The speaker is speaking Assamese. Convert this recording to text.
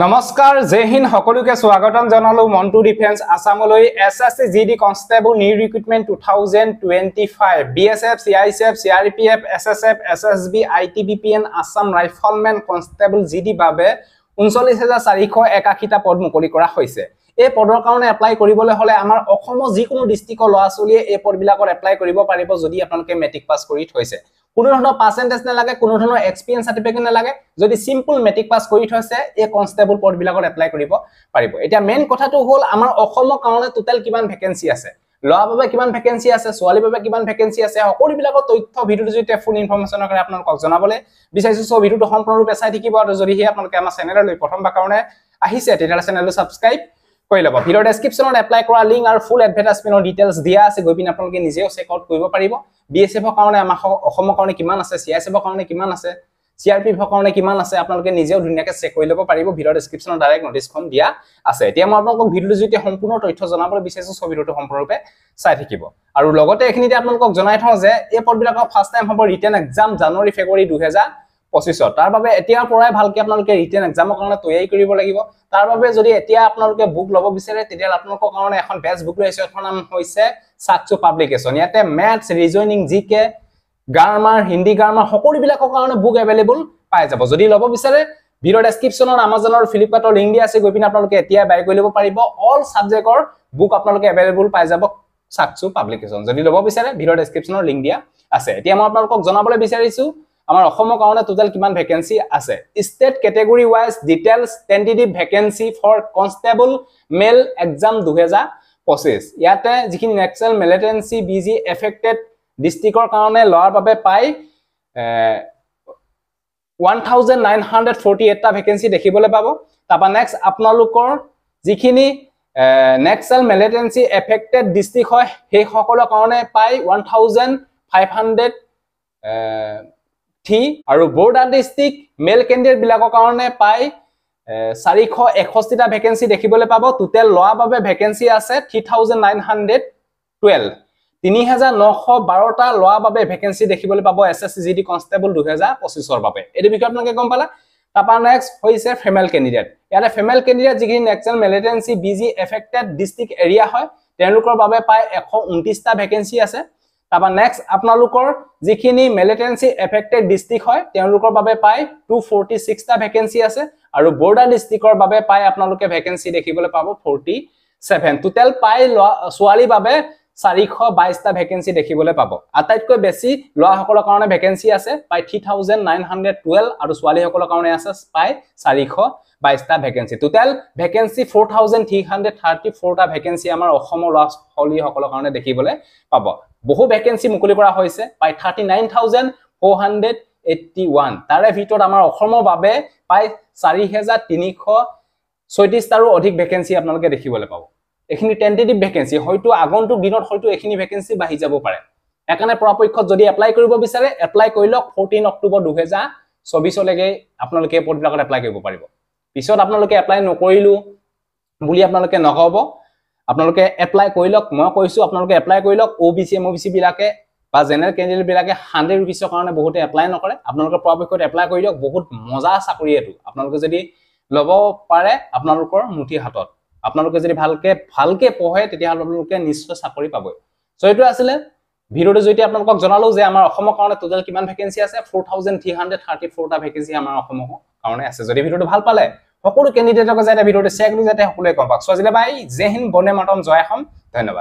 নমস্কার জেহিন সকলকে স্বাগত জানালো মন্টু ডিফেন্স আসামলৈ S S C G D constable new recruitment two thousand twenty five B S F C I C F C R P F S S F S S B I T B P N Assam riflemen constable G D বাবে ঊনচল্লিশ হাজার চারিশ একাশীটা পদ মুক্তি করা হয়েছে এই পদৰ কাৰণে এপ্লাই কৰিবলৈ হ'লে আমাৰ অসমৰ যিকোনো ডিষ্ট্ৰিক্টৰ ল'ৰা ছোৱালীয়ে এই পদবিলাকত এপ্লাই কৰিব পাৰিব যদি আপোনালোকে কোনো ধৰণৰ পাৰ্চেণ্টেজ নালাগে কোনো ধৰণৰ এক্সপিৰিয়েঞ্চ চাৰ্টিফিকেট নালাগে যদি চিম্পল মেট্ৰিক পাছ কৰি থৈছে এই কনষ্টেবল পদবিলাকত এপ্লাই কৰিব পাৰিব এতিয়া মেইন কথাটো হ'ল আমাৰ অসমৰ কাৰণে টোটেল কিমান ভেকেঞ্চি আছে ল'ৰাৰ বাবে কিমান ভেকেঞ্চি আছে ছোৱালীৰ বাবে কিমান ভেকেঞ্চি আছে সকলোবিলাকৰ তথ্য ভিডিঅ'টো যদি ফুল ইনফৰ্মেশ্যনৰ কাৰণে আপোনালোকক জনাবলৈ বিচাৰিছোঁ চ' ভিডিঅ'টো সম্পূৰ্ণৰূপে চাই থাকিব আৰু যদিহে আপোনালোকে আমাৰ চেনেললৈ প্ৰথমবাৰ কাৰণে আহিছে তেতিয়াহ'লে চেনেলটো ছাবস্ক্ৰাইব কৰি ল'ব ভিডিঅ' ডেছক্ৰিপশ্যনত এপ্লাই কৰা লিংক আৰু ফুল এডভাৰটাইজমেণ্টৰ ডিটেইলছ দিয়া আছে গৈ পিনি আপোনালোকে নিজেও চেক আউট কৰিব পাৰিব বি এছ এফৰ কাৰণে আমাৰ অসমৰ কাৰণে কিমান আছে চি আই এফৰ কাৰণে কিমান আছে চি আৰ পি এফৰ কাৰণে কিমান আছে আপোনালোকে নিজেও ধুনীয়াকৈ চেক কৰি ল'ব পাৰিব ভিডিঅ' ডিছক্ৰিপশ্যনত ডাইৰেক্ট নটিছখন দিয়া আছে এতিয়া মই আপোনালোকক ভিডিঅ'টো যদি সম্পূৰ্ণ তথ্য জনাবলৈ বিচাৰিছোঁ চব ভিডিঅ'টো সম্পূৰ্ণৰূপে চাই থাকিব আৰু লগতে এইখিনিতে আপোনালোকক জনাই থওঁ যে এই পদবিলাকৰ ফাৰ্ষ্ট টাইম হ'ব ৰিটাৰ্ণ এক্সাম জানুৱাৰী ফেব্ৰুৱাৰী দুহেজাৰ তাৰ বাবে এতিয়াৰ পৰাই ভালকৈ আপোনালোকে ৰিটেন এক্সামৰ কাৰণে তৈয়াৰী কৰিব লাগিব তাৰ বাবে যদি এতিয়া আপোনালোকে বুক ল'ব বিচাৰে তেতিয়াহ'লে আপোনালোকৰ কাৰণে এখন বেষ্ট বুক লৈছোঁ এখন নাম হৈছে চাকচু পাব্লিকেশ্যন ইয়াতে maths reasoning G K grammar Hindi grammar সকলোবিলাকৰ কাৰণে বুক এভেইলেবল পাই যাব যদি ল'ব বিচাৰে ভিডিঅ' ডেছক্ৰিপশ্যনত আমাজনৰ ফ্লিপকাৰ্টৰ লিংক দিয়া আছে গৈ পিনি আপোনালোকে এতিয়াই বাই কৰি ল'ব পাৰিব অল ছাবজেক্টৰ বুক আপোনালোকে এভেইলেবল পাই যাব চাকচু পাব্লিকেশ্যন যদি ল'ব বিচাৰে ভিডিঅ' ডেছক্ৰিপশ্যনৰ লিংক দিয়া আছে এতিয়া মই আপোনালোকক জনাবলৈ বিচাৰিছোঁ আমাৰ অসমৰ কাৰণে টোটেল কিমান ভেকেঞ্চি আছে state category wise details tentative vacancy for constable male exam দুহেজাৰ পঁচিছ ইয়াতে যিখিনি Naxal militancy B G affected ডিষ্ট্ৰিক্টৰ কাৰণে লোৱাৰ বাবে পায় one thousand nine hundred forty এইটটা ভেকেঞ্চি দেখিবলৈ পাব তাৰপৰা নেক্সট আপোনালোকৰ যিখিনি নেক্সেল মেলেটেঞ্চি এফেক্টেড ডিষ্ট্ৰিক্ট হয় সেইসকলৰ কাৰণে পায় one thousand five hundred three আৰু বৰ্ডাৰ ডিষ্ট্ৰিক্ট মেল বিলাকৰ কাৰণে প্ৰায় চাৰিশ এষষ্ঠিটা ভেকেঞ্চি দেখিবলৈ পাব টোটেল লোৱাৰ বাবে ভেকেঞ্চি আছে three thousand nine hundred twelve তিনি হাজাৰ নশ বাৰটা লোৱাৰ বাবে ভেকেঞ্চি দেখিবলৈ পাব S S C G D constable দুহেজাৰ পঁচিছৰ বাবে এইটো বিষয়ে আপোনালোকে গম পালে তাৰপৰা নেক্সট হৈছে ফেমেল কেণ্ডিডেট ইয়াতে ফেমেল কেণ্ডিডেট যিখিনি Naxal militancy B G affected district area হয় তেওঁলোকৰ বাবে প্ৰায় এশ ঊনত্ৰিছটা ভেকেঞ্চি আছে তাৰপৰা নেক্সট আপোনালোকৰ যিখিনি মেলেটেঞ্চি এফেক্টেড ডিষ্ট্ৰিক্ট হয় তেওঁলোকৰ বাবে পায় টু ফৰ্টি ছিক্সটা ভেকেঞ্চি আছে আৰু বৰ্ডাৰ ডিষ্ট্ৰিক্টৰ বাবে পায় আপোনালোকে ভেকেঞ্চি দেখিবলৈ পাব ফৰ্টি ছেভেন টোটেল পায় ল'ৰা ছোৱালীৰ বাবে চাৰিশ বাইছটা ভেকেঞ্চি দেখিবলৈ পাব আটাইতকৈ বেছি ল'ৰাসকলৰ কাৰণে ভেকেঞ্চি আছে পায় three thousand nine hundred twelve আৰু ছোৱালীসকলৰ কাৰণে আছে পায় চাৰিশ বাইছটা vacancy total vacancy four thousand three hundred thirty ফ'ৰটা ভেকেঞ্চি আমাৰ অসমৰ ল'ৰা ছোৱালীসকলৰ কাৰণে দেখিবলৈ পাব বহু ভেকেঞ্চি মুকলি কৰা হৈছে পাই thirty nine thousand four hundred eighty one তাৰে ভিতৰত আমাৰ অসমৰ বাবে পাই চাৰি হেজাৰ তিনিশ ছয়ত্ৰিছটাৰো অধিক ভেকেঞ্চি আপোনালোকে দেখিবলৈ পাব এইখিনি টেণ্টেটিভ ভেকেঞ্চি হয়তো আগন্তুক দিনত হয়তো এইখিনি ভেকেঞ্চি বাঢ়ি যাব পাৰে সেইকাৰণে পৰাপক্ষত যদি এপ্লাই কৰিব বিচাৰে এপ্লাই কৰি লওক ফৰ্টিন অক্টোবৰ দুহেজাৰ চৌবিছলৈকে আপোনালোকে এই পদবিলাকত এপ্লাই কৰিব পাৰিব পিছত আপোনালোকে এপ্লাই নকৰিলোঁ বুলি আপোনালোকে নকব আপোনালোকে এপ্লাই কৰি লওক মই কৈছো আপোনালোকে এপ্লাই কৰি লওক O' B C M O' B C বিলাকে বা জেনেৰেল কেণ্ডিডেট বিলাকে হাণ্ড্ৰেড ৰুপিছৰ কাৰণে বহুতে এপ্লাই নকৰে আপোনালোকে পৰাপক্ষত এপ্লাই কৰি দিয়ক বহুত মজা চাকৰি এইটো আপোনালোকে যদি ল'ব পাৰে আপোনালোকৰ মুঠি হাতত আপোনালোকে যদি ভালকে ভালকে পঢ়ে তেতিয়াহ'লে আপোনালোকে নিশ্চয় চাকৰি পাবই চ' এইটো আছিলে ভিডিঅ'টো যদি আপোনালোকক জনালোঁ যে আমাৰ অসমৰ কাৰণে টোটেল কিমান ভেকেঞ্চি আছে four thousand three hundred thirty ফ'ৰটা ভেকেঞ্চি আমাৰ অসমৰ কাৰণে আছে যদি ভিডিঅ'টো ভাল পালে সকলো কেণ্ডিডেটক যাতে ভিডিওটো শ্বেয়াৰ কৰি যাতে সকলোৱে গম পাওক চোৱা যাবা এই জেহিন বনে মাতম জয় হম ধন্যবাদ